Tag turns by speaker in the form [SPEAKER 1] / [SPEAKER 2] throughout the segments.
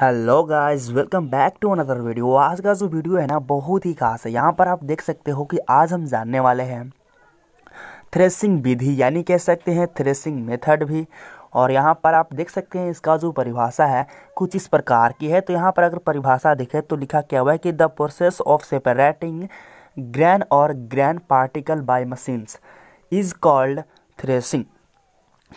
[SPEAKER 1] hello guys welcome back to another video आज का जो वीडियो है ना बहुत ही खास है यहाँ पर आप देख सकते हो कि आज हम जानने वाले हैं थ्रेसिंग विधि यानी कह सकते हैं थ्रेसिंग मेथड भी और यहाँ पर आप देख सकते हैं इसका जो परिभाषा है कुछ इस प्रकार की है तो यहाँ पर अगर परिभाषा देखें तो लिखा क्या हुआ है कि the process of separating grain और grain particle by machines is called threshing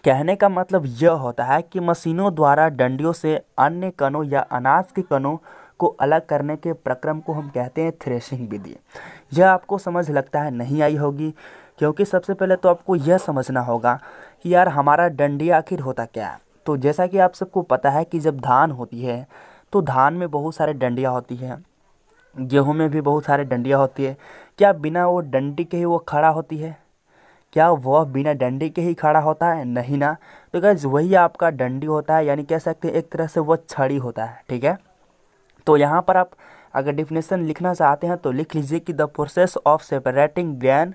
[SPEAKER 1] कहने का मतलब यह होता है कि मशीनों द्वारा डंडियों से अन्य कणों या अनाज के कणों को अलग करने के प्रक्रम को हम कहते हैं थ्रेशिंग विधि यह आपको समझ लगता है नहीं आई होगी क्योंकि सबसे पहले तो आपको यह समझना होगा कि यार हमारा डंडिया आखिर होता क्या है तो जैसा कि आप सबको पता है कि जब धान होती है तो धान में बहुत सारे डंडिया होती है गेहूँ में भी बहुत सारे डंडिया होती है क्या बिना वो डंडी के ही वो खड़ा होती है क्या वह बिना डंडी के ही खड़ा होता है नहीं ना तो गैज़ वही आपका डंडी होता है यानी कह सकते हैं एक तरह से वह छड़ी होता है ठीक है तो यहाँ पर आप अगर डिफिनेशन लिखना चाहते हैं तो लिख लीजिए कि the process of separating grain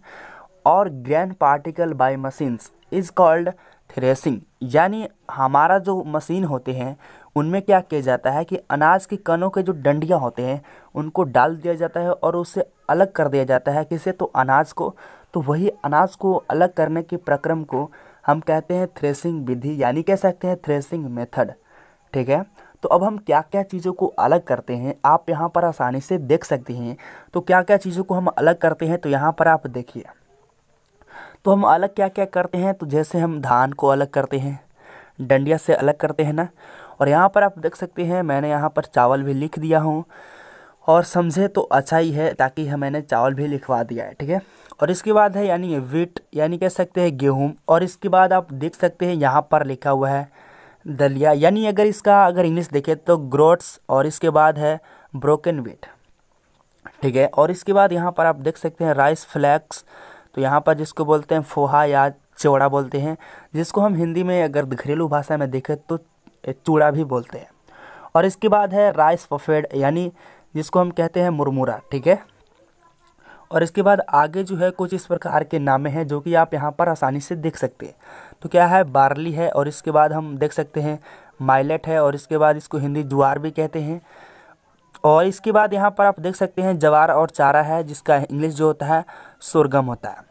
[SPEAKER 1] और grain particle by machines is called threshing यानी हमारा जो मशीन होते हैं उनमें क्या किया जाता है कि अनाज के कनों के जो डंडियाँ होते हैं उनको डाल दिया जाता है और उसे अलग कर दिया जाता है किसे तो अनाज को तो वही अनाज को अलग करने के प्रक्रम को हम कहते हैं थ्रेसिंग विधि यानी कह सकते हैं थ्रेसिंग मेथड ठीक है तो अब हम क्या क्या चीज़ों को अलग करते हैं आप यहाँ पर आसानी से देख सकते हैं तो क्या क्या चीज़ों को हम अलग करते हैं तो यहाँ पर आप देखिए तो हम अलग क्या क्या करते हैं तो जैसे हम धान को अलग करते हैं डंडिया से अलग करते हैं ना और यहाँ पर आप देख सकते हैं मैंने यहाँ पर चावल भी लिख दिया हूँ और समझे तो अच्छा ही है ताकि हाँ मैंने चावल भी लिखवा दिया है ठीक है और इसके बाद है यानी वीट यानी कह सकते हैं गेहूँ और इसके बाद आप देख सकते हैं यहाँ पर लिखा हुआ है दलिया यानी अगर इसका अगर इंग्लिश देखें तो ग्रोट्स और इसके बाद है ब्रोकन वीट ठीक है और इसके बाद यहाँ पर आप देख सकते हैं राइस फ्लैक्स तो यहाँ पर जिसको बोलते हैं फोहा या चौड़ा बोलते हैं जिसको हम हिंदी में अगर घरेलू भाषा में देखें तो चूड़ा भी बोलते हैं और इसके बाद है राइस पफेड यानी जिसको हम कहते हैं मुरमुरा ठीक है और इसके बाद आगे जो है कुछ इस प्रकार के नामे हैं जो कि आप यहाँ पर आसानी से देख सकते हैं तो क्या है बार्ली है और इसके बाद हम देख सकते हैं माइलेट है और इसके बाद इसको हिंदी जुआर भी कहते हैं और इसके बाद यहाँ पर आप देख सकते हैं जवार और चारा है जिसका इंग्लिश जो होता है सोरगम होता है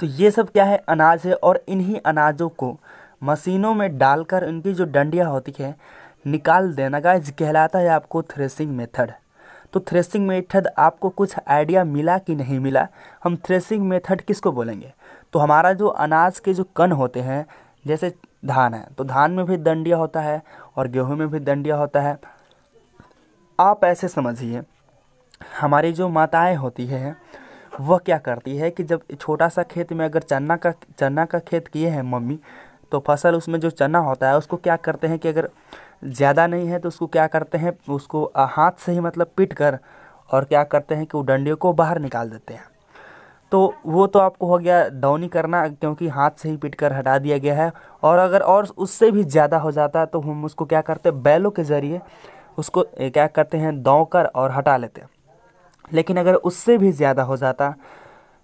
[SPEAKER 1] तो ये सब क्या है अनाज है और इन्हीं अनाजों को मशीनों में डालकर उनकी जो डंडियाँ होती है निकाल देना का कहलाता है आपको थ्रेसिंग मेथड तो थ्रेसिंग मेथड आपको कुछ आइडिया मिला कि नहीं मिला हम थ्रेसिंग मेथड किसको बोलेंगे तो हमारा जो अनाज के जो कन होते हैं जैसे धान है तो धान में भी दंडिया होता है और गेहूं में भी दंडिया होता है आप ऐसे समझिए हमारी जो माताएं होती हैं वह क्या करती है कि जब छोटा सा खेत में अगर चना का चना का खेत किए हैं मम्मी तो फसल उसमें जो चना होता है उसको क्या करते हैं कि अगर ज़्यादा नहीं है तो उसको क्या करते हैं उसको हाथ से ही मतलब पीट कर और क्या करते हैं कि वो डंडे को बाहर निकाल देते हैं तो वो तो आपको हो गया डाउनी करना क्योंकि हाथ से ही पिट कर हटा दिया गया है और अगर और उससे भी ज़्यादा हो जाता है तो हम उसको क्या करते हैं बैलों के ज़रिए उसको क्या करते हैं दौड़ कर और हटा लेते हैं लेकिन अगर उससे भी ज़्यादा हो जाता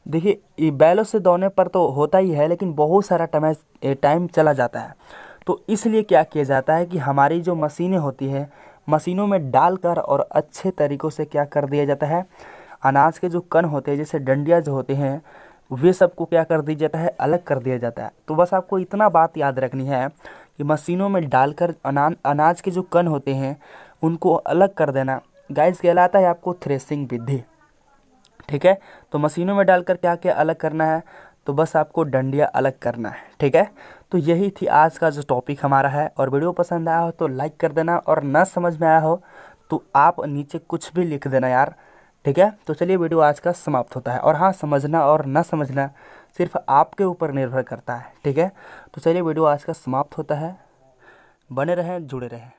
[SPEAKER 1] देखिए बैलों से दौड़ने पर तो होता ही है लेकिन बहुत सारा टाइम चला जाता है तो इसलिए क्या किया जाता है कि हमारी जो मशीनें होती है मशीनों में डालकर और अच्छे तरीक़ों से क्या कर दिया जाता है अनाज के जो कन होते हैं जैसे डंडिया जो होते हैं वे सबको क्या कर दिया जाता है अलग कर दिया जाता है तो बस आपको इतना बात याद रखनी है कि मशीनों में डालकर अनाज अनाज के जो कन होते हैं उनको अलग कर देना गाइस कहलाता है आपको थ्रेसिंग विधि ठीक है तो मशीनों में डालकर क्या क्या अलग करना है तो बस आपको डंडिया अलग करना है ठीक है तो यही थी आज का जो टॉपिक हमारा है और वीडियो पसंद आया हो तो लाइक कर देना और ना समझ में आया हो तो आप नीचे कुछ भी लिख देना यार ठीक है तो चलिए वीडियो आज का समाप्त होता है और हाँ समझना और न समझना सिर्फ आपके ऊपर निर्भर करता है ठीक है तो चलिए वीडियो आज का समाप्त होता है बने रहें जुड़े रहें